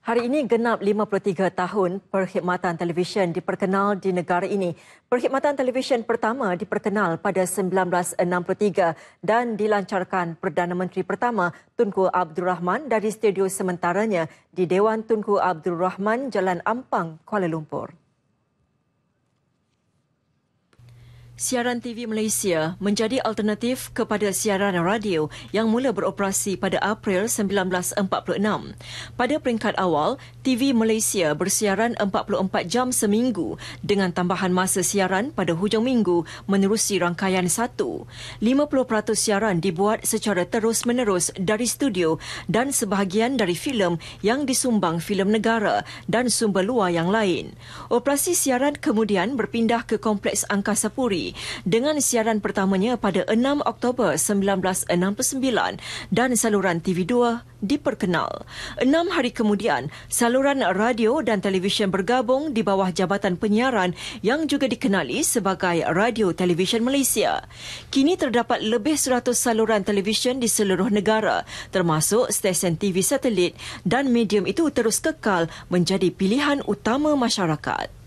Hari ini genap 53 tahun perkhidmatan televisyen diperkenal di negara ini. Perkhidmatan televisyen pertama diperkenal pada 1963 dan dilancarkan Perdana Menteri pertama Tunku Abdul Rahman dari studio sementaranya di Dewan Tunku Abdul Rahman Jalan Ampang, Kuala Lumpur. siaran TV Malaysia menjadi alternatif kepada siaran radio yang mula beroperasi pada April 1946. Pada peringkat awal, TV Malaysia bersiaran 44 jam seminggu dengan tambahan masa siaran pada hujung minggu menerusi rangkaian 1. 50% siaran dibuat secara terus-menerus dari studio dan sebahagian dari filem yang disumbang filem negara dan sumber luar yang lain. Operasi siaran kemudian berpindah ke Kompleks Angkasa Puri dengan siaran pertamanya pada 6 Oktober 1969 dan saluran TV2 diperkenal. Enam hari kemudian, saluran radio dan televisyen bergabung di bawah Jabatan Penyiaran yang juga dikenali sebagai Radio Televisyen Malaysia. Kini terdapat lebih 100 saluran televisyen di seluruh negara termasuk stesen TV satelit dan medium itu terus kekal menjadi pilihan utama masyarakat.